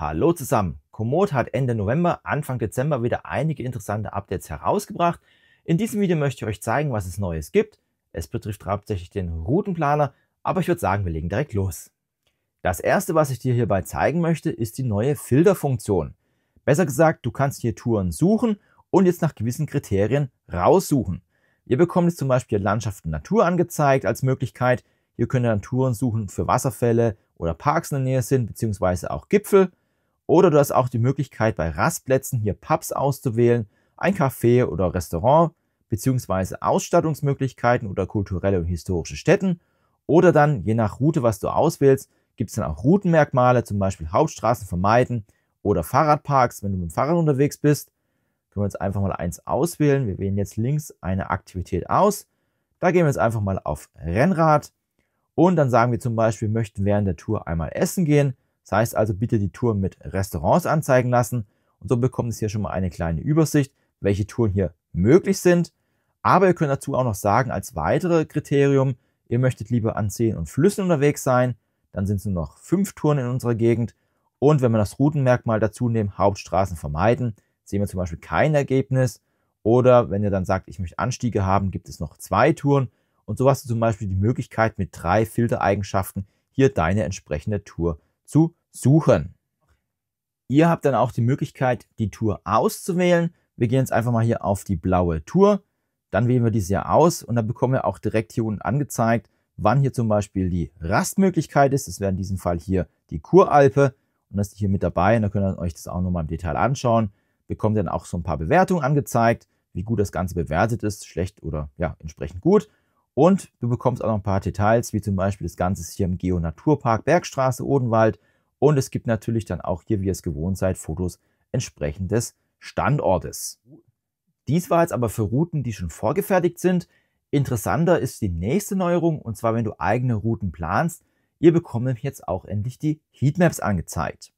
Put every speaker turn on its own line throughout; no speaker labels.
Hallo zusammen! Komoot hat Ende November, Anfang Dezember wieder einige interessante Updates herausgebracht. In diesem Video möchte ich euch zeigen, was es Neues gibt. Es betrifft hauptsächlich den Routenplaner, aber ich würde sagen, wir legen direkt los. Das erste, was ich dir hierbei zeigen möchte, ist die neue Filterfunktion. Besser gesagt, du kannst hier Touren suchen und jetzt nach gewissen Kriterien raussuchen. Ihr bekommt jetzt zum Beispiel Landschaft und Natur angezeigt als Möglichkeit. Ihr könnt dann Touren suchen für Wasserfälle oder Parks in der Nähe sind, beziehungsweise auch Gipfel. Oder du hast auch die Möglichkeit, bei Rastplätzen hier Pubs auszuwählen, ein Café oder Restaurant, beziehungsweise Ausstattungsmöglichkeiten oder kulturelle und historische Stätten. Oder dann, je nach Route, was du auswählst, gibt es dann auch Routenmerkmale, zum Beispiel Hauptstraßen vermeiden oder Fahrradparks, wenn du mit dem Fahrrad unterwegs bist. Können wir jetzt einfach mal eins auswählen. Wir wählen jetzt links eine Aktivität aus. Da gehen wir jetzt einfach mal auf Rennrad und dann sagen wir zum Beispiel, wir möchten während der Tour einmal essen gehen das heißt also bitte die Touren mit Restaurants anzeigen lassen und so bekommt es hier schon mal eine kleine Übersicht, welche Touren hier möglich sind. Aber ihr könnt dazu auch noch sagen, als weitere Kriterium, ihr möchtet lieber an Seen und Flüssen unterwegs sein, dann sind es nur noch fünf Touren in unserer Gegend. Und wenn wir das Routenmerkmal dazu nehmen, Hauptstraßen vermeiden, sehen wir zum Beispiel kein Ergebnis. Oder wenn ihr dann sagt, ich möchte Anstiege haben, gibt es noch zwei Touren. Und so hast du zum Beispiel die Möglichkeit, mit drei Filtereigenschaften hier deine entsprechende Tour zu suchen. Ihr habt dann auch die Möglichkeit, die Tour auszuwählen. Wir gehen jetzt einfach mal hier auf die blaue Tour. Dann wählen wir diese hier aus und dann bekommen wir auch direkt hier unten angezeigt, wann hier zum Beispiel die Rastmöglichkeit ist. Das wäre in diesem Fall hier die Kuralpe und das ist hier mit dabei. Und da könnt ihr euch das auch nochmal im Detail anschauen. Bekommt dann auch so ein paar Bewertungen angezeigt, wie gut das Ganze bewertet ist, schlecht oder ja, entsprechend gut. Und du bekommst auch noch ein paar Details, wie zum Beispiel das Ganze hier im Geo Naturpark Bergstraße Odenwald. Und es gibt natürlich dann auch hier, wie ihr es gewohnt seid, Fotos entsprechend des Standortes. Dies war jetzt aber für Routen, die schon vorgefertigt sind. Interessanter ist die nächste Neuerung, und zwar wenn du eigene Routen planst. Ihr bekommt jetzt auch endlich die Heatmaps angezeigt.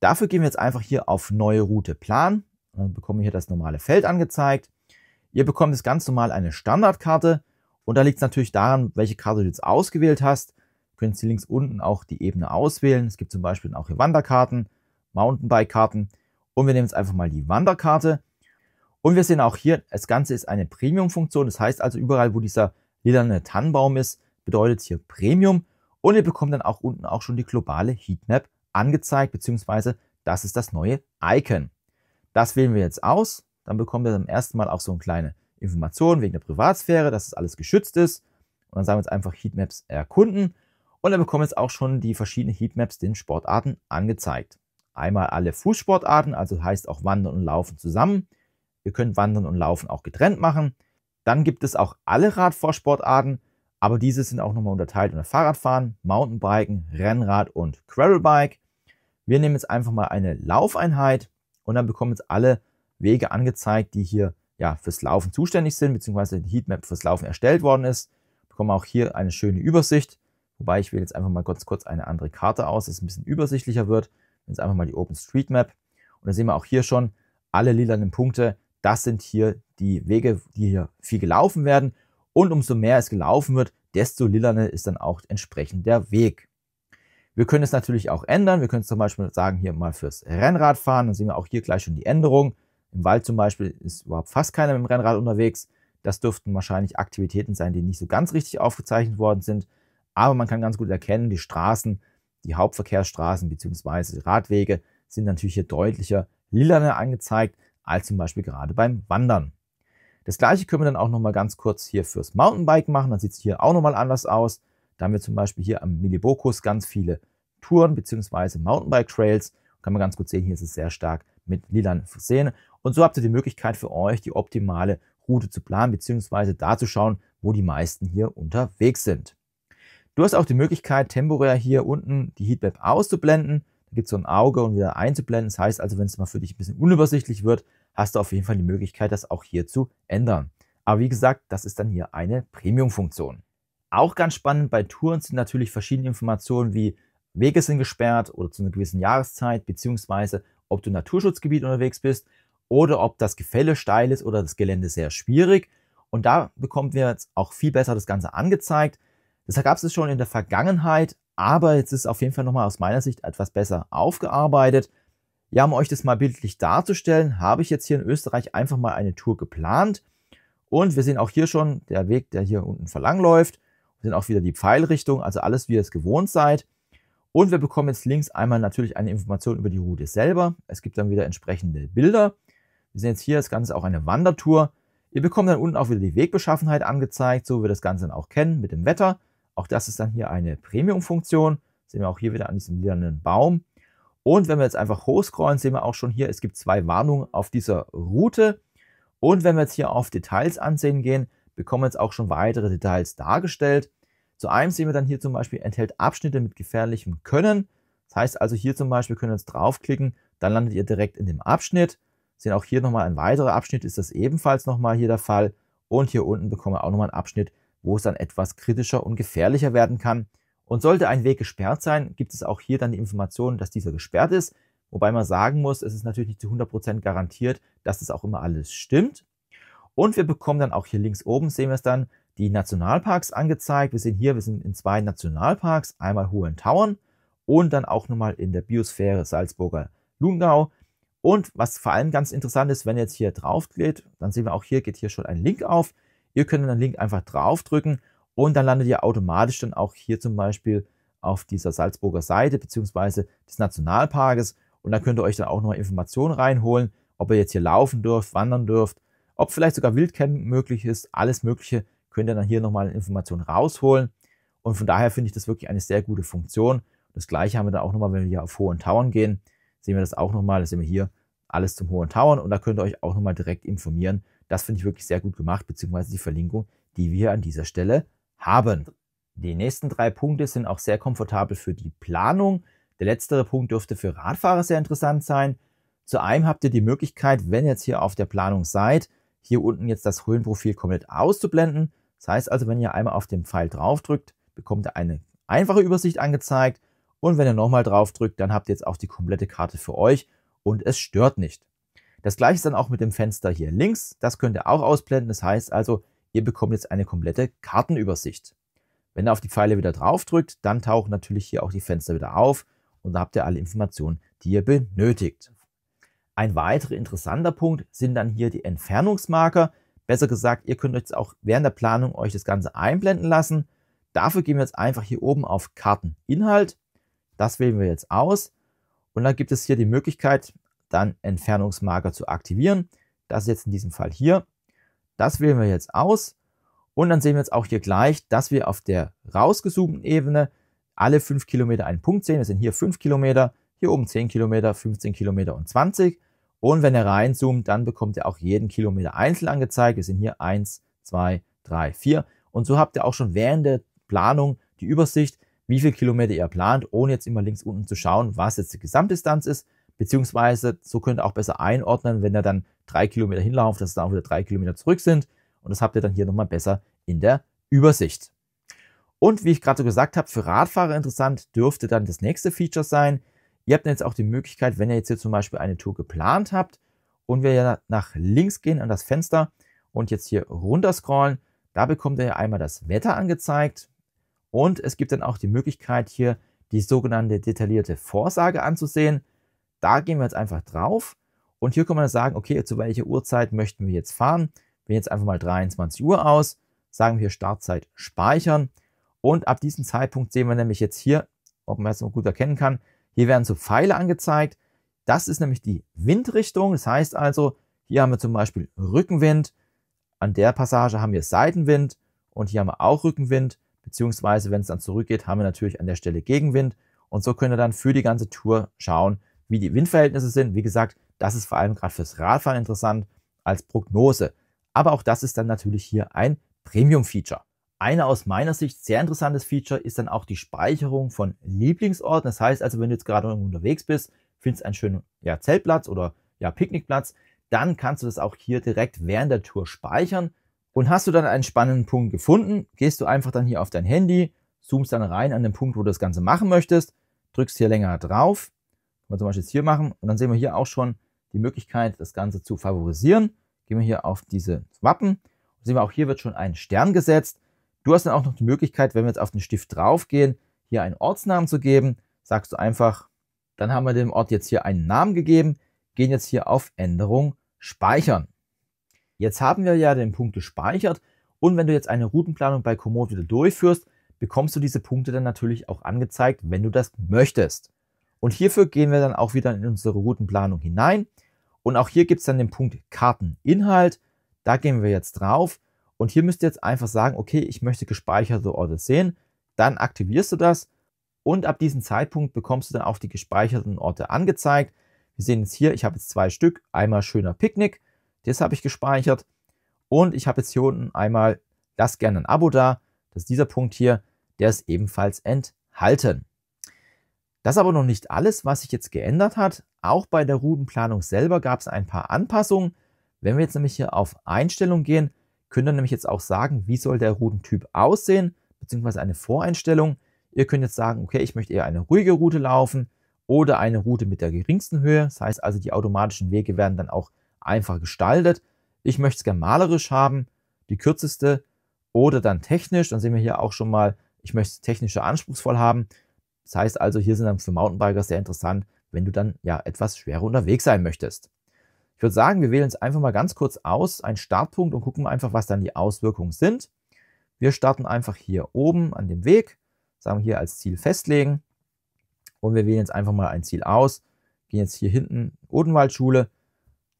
Dafür gehen wir jetzt einfach hier auf Neue Route planen. Dann bekommen wir hier das normale Feld angezeigt. Ihr bekommt jetzt ganz normal eine Standardkarte und da liegt es natürlich daran, welche Karte du jetzt ausgewählt hast. Du könntest hier links unten auch die Ebene auswählen. Es gibt zum Beispiel auch hier Wanderkarten, Mountainbike-Karten und wir nehmen jetzt einfach mal die Wanderkarte. Und wir sehen auch hier, das Ganze ist eine Premium-Funktion. Das heißt also überall, wo dieser lilane Tannenbaum ist, bedeutet hier Premium. Und ihr bekommt dann auch unten auch schon die globale Heatmap angezeigt, beziehungsweise das ist das neue Icon. Das wählen wir jetzt aus dann bekommt er zum ersten Mal auch so eine kleine Information wegen der Privatsphäre, dass das alles geschützt ist. Und dann sagen wir jetzt einfach Heatmaps erkunden. Und dann bekommen jetzt auch schon die verschiedenen Heatmaps den Sportarten angezeigt. Einmal alle Fußsportarten, also heißt auch Wandern und Laufen zusammen. Ihr könnt Wandern und Laufen auch getrennt machen. Dann gibt es auch alle Radvorsportarten, aber diese sind auch nochmal unterteilt unter Fahrradfahren, Mountainbiken, Rennrad und Gravelbike. Wir nehmen jetzt einfach mal eine Laufeinheit und dann bekommen jetzt alle Wege angezeigt, die hier ja, fürs Laufen zuständig sind, beziehungsweise die Heatmap fürs Laufen erstellt worden ist. Bekommen auch hier eine schöne Übersicht, wobei ich wähle jetzt einfach mal kurz, kurz eine andere Karte aus, dass es ein bisschen übersichtlicher wird. Jetzt einfach mal die OpenStreetMap und dann sehen wir auch hier schon alle lilanen Punkte. Das sind hier die Wege, die hier viel gelaufen werden und umso mehr es gelaufen wird, desto lilaner ist dann auch entsprechend der Weg. Wir können es natürlich auch ändern. Wir können zum Beispiel sagen, hier mal fürs Rennrad fahren. Dann sehen wir auch hier gleich schon die Änderung. Im Wald zum Beispiel ist überhaupt fast keiner mit dem Rennrad unterwegs. Das dürften wahrscheinlich Aktivitäten sein, die nicht so ganz richtig aufgezeichnet worden sind. Aber man kann ganz gut erkennen, die Straßen, die Hauptverkehrsstraßen bzw. Radwege sind natürlich hier deutlicher lilaner angezeigt als zum Beispiel gerade beim Wandern. Das gleiche können wir dann auch nochmal ganz kurz hier fürs Mountainbike machen. Dann sieht es hier auch nochmal anders aus. Da haben wir zum Beispiel hier am Milibokus ganz viele Touren bzw. Mountainbike-Trails. Kann man ganz gut sehen, hier ist es sehr stark mit Lilan versehen. Und so habt ihr die Möglichkeit für euch, die optimale Route zu planen, beziehungsweise da zu schauen, wo die meisten hier unterwegs sind. Du hast auch die Möglichkeit, temporär hier unten die Heatmap auszublenden. Da gibt es so ein Auge und wieder einzublenden. Das heißt also, wenn es mal für dich ein bisschen unübersichtlich wird, hast du auf jeden Fall die Möglichkeit, das auch hier zu ändern. Aber wie gesagt, das ist dann hier eine Premium-Funktion. Auch ganz spannend bei Touren sind natürlich verschiedene Informationen wie Wege sind gesperrt oder zu einer gewissen Jahreszeit, beziehungsweise ob du im Naturschutzgebiet unterwegs bist oder ob das Gefälle steil ist oder das Gelände sehr schwierig. Und da bekommen wir jetzt auch viel besser das Ganze angezeigt. Das gab es schon in der Vergangenheit, aber jetzt ist es auf jeden Fall nochmal aus meiner Sicht etwas besser aufgearbeitet. Ja, um euch das mal bildlich darzustellen, habe ich jetzt hier in Österreich einfach mal eine Tour geplant. Und wir sehen auch hier schon der Weg, der hier unten verlang läuft. Wir sehen auch wieder die Pfeilrichtung, also alles, wie ihr es gewohnt seid. Und wir bekommen jetzt links einmal natürlich eine Information über die Route selber. Es gibt dann wieder entsprechende Bilder. Wir sehen jetzt hier, das Ganze ist auch eine Wandertour. Ihr bekommt dann unten auch wieder die Wegbeschaffenheit angezeigt, so wie wir das Ganze dann auch kennen mit dem Wetter. Auch das ist dann hier eine Premium-Funktion. Sehen wir auch hier wieder an diesem lilanen Baum. Und wenn wir jetzt einfach hochscrollen, sehen wir auch schon hier, es gibt zwei Warnungen auf dieser Route. Und wenn wir jetzt hier auf Details ansehen gehen, bekommen wir jetzt auch schon weitere Details dargestellt. Zu einem sehen wir dann hier zum Beispiel, enthält Abschnitte mit gefährlichem Können. Das heißt also hier zum Beispiel, können wir jetzt draufklicken, dann landet ihr direkt in dem Abschnitt sehen auch hier nochmal ein weiterer Abschnitt, ist das ebenfalls nochmal hier der Fall. Und hier unten bekommen wir auch nochmal einen Abschnitt, wo es dann etwas kritischer und gefährlicher werden kann. Und sollte ein Weg gesperrt sein, gibt es auch hier dann die Information, dass dieser gesperrt ist. Wobei man sagen muss, es ist natürlich nicht zu 100% garantiert, dass das auch immer alles stimmt. Und wir bekommen dann auch hier links oben, sehen wir es dann, die Nationalparks angezeigt. Wir sehen hier, wir sind in zwei Nationalparks, einmal Hohen Tauern und dann auch nochmal in der Biosphäre Salzburger Lungau. Und was vor allem ganz interessant ist, wenn ihr jetzt hier drauf geht, dann sehen wir auch hier geht hier schon ein Link auf. Ihr könnt den Link einfach draufdrücken und dann landet ihr automatisch dann auch hier zum Beispiel auf dieser Salzburger Seite beziehungsweise des Nationalparkes und da könnt ihr euch dann auch noch Informationen reinholen, ob ihr jetzt hier laufen dürft, wandern dürft, ob vielleicht sogar Wildcampen möglich ist, alles Mögliche könnt ihr dann hier nochmal Informationen rausholen und von daher finde ich das wirklich eine sehr gute Funktion. Das gleiche haben wir dann auch nochmal, wenn wir hier auf Hohen Tauern gehen, sehen wir das auch nochmal. Das sehen wir hier alles zum Hohen Tauern und da könnt ihr euch auch nochmal direkt informieren. Das finde ich wirklich sehr gut gemacht, beziehungsweise die Verlinkung, die wir an dieser Stelle haben. Die nächsten drei Punkte sind auch sehr komfortabel für die Planung. Der letztere Punkt dürfte für Radfahrer sehr interessant sein. Zu einem habt ihr die Möglichkeit, wenn ihr jetzt hier auf der Planung seid, hier unten jetzt das Höhenprofil komplett auszublenden. Das heißt also, wenn ihr einmal auf den Pfeil draufdrückt, bekommt ihr eine einfache Übersicht angezeigt und wenn ihr nochmal drauf drückt, dann habt ihr jetzt auch die komplette Karte für euch und es stört nicht. Das gleiche ist dann auch mit dem Fenster hier links. Das könnt ihr auch ausblenden. Das heißt also, ihr bekommt jetzt eine komplette Kartenübersicht. Wenn ihr auf die Pfeile wieder drauf drückt, dann tauchen natürlich hier auch die Fenster wieder auf und da habt ihr alle Informationen, die ihr benötigt. Ein weiterer interessanter Punkt sind dann hier die Entfernungsmarker. Besser gesagt, ihr könnt euch jetzt auch während der Planung euch das Ganze einblenden lassen. Dafür gehen wir jetzt einfach hier oben auf Karteninhalt das wählen wir jetzt aus und dann gibt es hier die Möglichkeit, dann Entfernungsmarker zu aktivieren. Das ist jetzt in diesem Fall hier. Das wählen wir jetzt aus und dann sehen wir jetzt auch hier gleich, dass wir auf der rausgezoomten Ebene alle 5 Kilometer einen Punkt sehen. Wir sind hier 5 Kilometer, hier oben 10 Kilometer, 15 Kilometer und 20. Und wenn er reinzoomt, dann bekommt er auch jeden Kilometer einzeln angezeigt. Wir sind hier 1, 2, 3, 4. Und so habt ihr auch schon während der Planung die Übersicht, wie viele Kilometer ihr plant, ohne jetzt immer links unten zu schauen, was jetzt die Gesamtdistanz ist. Beziehungsweise so könnt ihr auch besser einordnen, wenn ihr dann drei Kilometer hinlauft, dass dann auch wieder drei Kilometer zurück sind. Und das habt ihr dann hier nochmal besser in der Übersicht. Und wie ich gerade so gesagt habe, für Radfahrer interessant dürfte dann das nächste Feature sein. Ihr habt jetzt auch die Möglichkeit, wenn ihr jetzt hier zum Beispiel eine Tour geplant habt und wir nach links gehen an das Fenster und jetzt hier runter scrollen, da bekommt ihr einmal das Wetter angezeigt und es gibt dann auch die Möglichkeit, hier die sogenannte detaillierte Vorsage anzusehen. Da gehen wir jetzt einfach drauf und hier kann man sagen, okay, zu welcher Uhrzeit möchten wir jetzt fahren? Wir jetzt einfach mal 23 Uhr aus, sagen wir Startzeit speichern und ab diesem Zeitpunkt sehen wir nämlich jetzt hier, ob man das noch gut erkennen kann, hier werden so Pfeile angezeigt. Das ist nämlich die Windrichtung. Das heißt also, hier haben wir zum Beispiel Rückenwind, an der Passage haben wir Seitenwind und hier haben wir auch Rückenwind. Beziehungsweise, wenn es dann zurückgeht, haben wir natürlich an der Stelle Gegenwind. Und so könnt ihr dann für die ganze Tour schauen, wie die Windverhältnisse sind. Wie gesagt, das ist vor allem gerade fürs Radfahren interessant als Prognose. Aber auch das ist dann natürlich hier ein Premium-Feature. Ein aus meiner Sicht sehr interessantes Feature ist dann auch die Speicherung von Lieblingsorten. Das heißt also, wenn du jetzt gerade unterwegs bist, findest einen schönen ja, Zeltplatz oder ja, Picknickplatz, dann kannst du das auch hier direkt während der Tour speichern. Und hast du dann einen spannenden Punkt gefunden, gehst du einfach dann hier auf dein Handy, zoomst dann rein an den Punkt, wo du das Ganze machen möchtest, drückst hier länger drauf, können wir zum Beispiel jetzt hier machen und dann sehen wir hier auch schon die Möglichkeit, das Ganze zu favorisieren. Gehen wir hier auf diese Wappen und sehen wir auch hier wird schon ein Stern gesetzt. Du hast dann auch noch die Möglichkeit, wenn wir jetzt auf den Stift draufgehen, hier einen Ortsnamen zu geben. Sagst du einfach, dann haben wir dem Ort jetzt hier einen Namen gegeben, gehen jetzt hier auf Änderung speichern. Jetzt haben wir ja den Punkt gespeichert und wenn du jetzt eine Routenplanung bei Komoot wieder durchführst, bekommst du diese Punkte dann natürlich auch angezeigt, wenn du das möchtest. Und hierfür gehen wir dann auch wieder in unsere Routenplanung hinein und auch hier gibt es dann den Punkt Karteninhalt, da gehen wir jetzt drauf und hier müsst ihr jetzt einfach sagen, okay, ich möchte gespeicherte Orte sehen, dann aktivierst du das und ab diesem Zeitpunkt bekommst du dann auch die gespeicherten Orte angezeigt. Wir sehen jetzt hier, ich habe jetzt zwei Stück, einmal schöner Picknick das habe ich gespeichert. Und ich habe jetzt hier unten einmal, das gerne ein Abo da. Das ist dieser Punkt hier, der ist ebenfalls enthalten. Das ist aber noch nicht alles, was sich jetzt geändert hat. Auch bei der Routenplanung selber gab es ein paar Anpassungen. Wenn wir jetzt nämlich hier auf Einstellung gehen, könnt ihr nämlich jetzt auch sagen, wie soll der Routentyp aussehen, beziehungsweise eine Voreinstellung. Ihr könnt jetzt sagen, okay, ich möchte eher eine ruhige Route laufen oder eine Route mit der geringsten Höhe. Das heißt also, die automatischen Wege werden dann auch einfach gestaltet. Ich möchte es gerne malerisch haben, die kürzeste, oder dann technisch. Dann sehen wir hier auch schon mal, ich möchte es technisch anspruchsvoll haben. Das heißt also, hier sind dann für Mountainbiker sehr interessant, wenn du dann ja etwas schwerer unterwegs sein möchtest. Ich würde sagen, wir wählen jetzt einfach mal ganz kurz aus, einen Startpunkt und gucken einfach, was dann die Auswirkungen sind. Wir starten einfach hier oben an dem Weg, sagen wir hier als Ziel festlegen und wir wählen jetzt einfach mal ein Ziel aus, gehen jetzt hier hinten Odenwaldschule,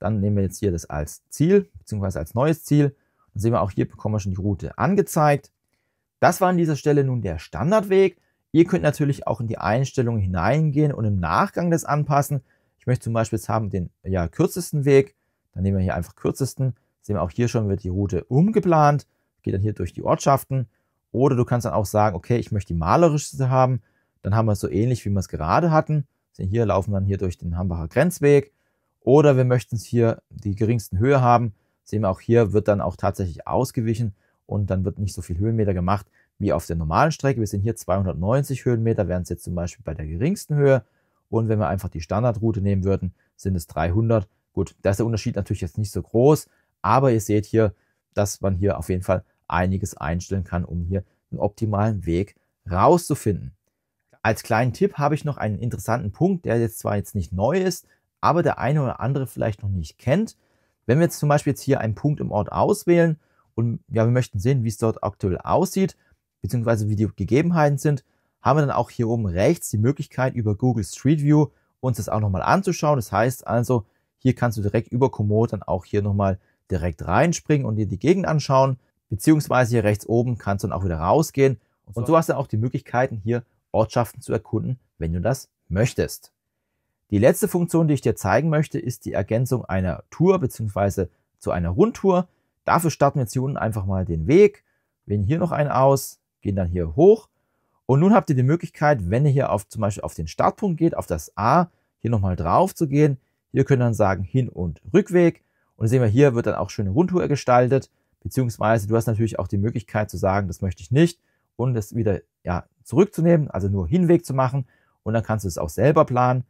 dann nehmen wir jetzt hier das als Ziel, beziehungsweise als neues Ziel. Dann sehen wir auch hier bekommen wir schon die Route angezeigt. Das war an dieser Stelle nun der Standardweg. Ihr könnt natürlich auch in die Einstellungen hineingehen und im Nachgang das anpassen. Ich möchte zum Beispiel jetzt haben den ja, kürzesten Weg. Dann nehmen wir hier einfach kürzesten. Sehen wir auch hier schon wird die Route umgeplant. Geht dann hier durch die Ortschaften. Oder du kannst dann auch sagen, okay, ich möchte die malerischste haben. Dann haben wir es so ähnlich, wie wir es gerade hatten. Sehen hier laufen dann hier durch den Hambacher Grenzweg. Oder wir möchten es hier die geringsten Höhe haben. Sehen wir auch hier, wird dann auch tatsächlich ausgewichen und dann wird nicht so viel Höhenmeter gemacht wie auf der normalen Strecke. Wir sind hier 290 Höhenmeter, wären es jetzt zum Beispiel bei der geringsten Höhe. Und wenn wir einfach die Standardroute nehmen würden, sind es 300. Gut, da ist der Unterschied natürlich jetzt nicht so groß, aber ihr seht hier, dass man hier auf jeden Fall einiges einstellen kann, um hier den optimalen Weg rauszufinden. Als kleinen Tipp habe ich noch einen interessanten Punkt, der jetzt zwar jetzt nicht neu ist, aber der eine oder andere vielleicht noch nicht kennt. Wenn wir jetzt zum Beispiel jetzt hier einen Punkt im Ort auswählen und ja, wir möchten sehen, wie es dort aktuell aussieht, beziehungsweise wie die Gegebenheiten sind, haben wir dann auch hier oben rechts die Möglichkeit über Google Street View uns das auch nochmal anzuschauen. Das heißt also, hier kannst du direkt über Komoot dann auch hier nochmal direkt reinspringen und dir die Gegend anschauen, beziehungsweise hier rechts oben kannst du dann auch wieder rausgehen. Und so hast du auch die Möglichkeiten, hier Ortschaften zu erkunden, wenn du das möchtest. Die letzte Funktion, die ich dir zeigen möchte, ist die Ergänzung einer Tour bzw. zu einer Rundtour. Dafür starten wir jetzt hier unten einfach mal den Weg, wählen hier noch einen aus, gehen dann hier hoch. Und nun habt ihr die Möglichkeit, wenn ihr hier auf, zum Beispiel auf den Startpunkt geht, auf das A, hier nochmal drauf zu gehen. Hier könnt ihr dann sagen Hin- und Rückweg. Und sehen wir, hier wird dann auch schöne Rundtour gestaltet. Beziehungsweise du hast natürlich auch die Möglichkeit zu sagen, das möchte ich nicht und es wieder ja, zurückzunehmen, also nur Hinweg zu machen. Und dann kannst du es auch selber planen.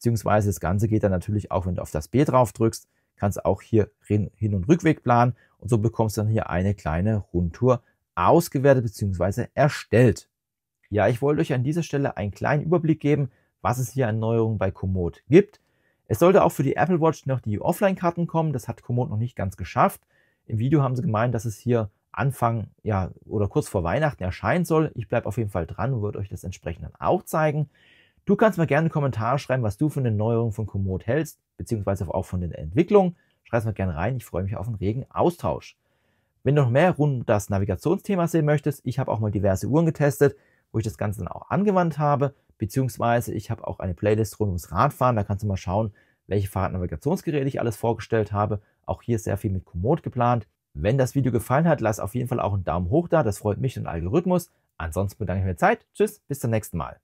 Beziehungsweise das Ganze geht dann natürlich auch, wenn du auf das B drauf drückst, kannst du auch hier Hin- und Rückweg planen und so bekommst du dann hier eine kleine Rundtour ausgewertet bzw. erstellt. Ja, ich wollte euch an dieser Stelle einen kleinen Überblick geben, was es hier an Neuerungen bei Komoot gibt. Es sollte auch für die Apple Watch noch die Offline-Karten kommen, das hat Komoot noch nicht ganz geschafft. Im Video haben sie gemeint, dass es hier Anfang ja, oder kurz vor Weihnachten erscheinen soll. Ich bleibe auf jeden Fall dran und würde euch das entsprechend dann auch zeigen. Du kannst mir gerne einen Kommentar schreiben, was du von den Neuerungen von Komoot hältst, beziehungsweise auch von den Entwicklungen. Schreib es mal gerne rein. Ich freue mich auf einen regen Austausch. Wenn du noch mehr rund um das Navigationsthema sehen möchtest, ich habe auch mal diverse Uhren getestet, wo ich das Ganze dann auch angewandt habe, beziehungsweise ich habe auch eine Playlist rund ums Radfahren. Da kannst du mal schauen, welche Fahrradnavigationsgeräte ich alles vorgestellt habe. Auch hier ist sehr viel mit Komoot geplant. Wenn das Video gefallen hat, lass auf jeden Fall auch einen Daumen hoch da. Das freut mich und den Algorithmus. Ansonsten bedanke ich mir Zeit. Tschüss, bis zum nächsten Mal.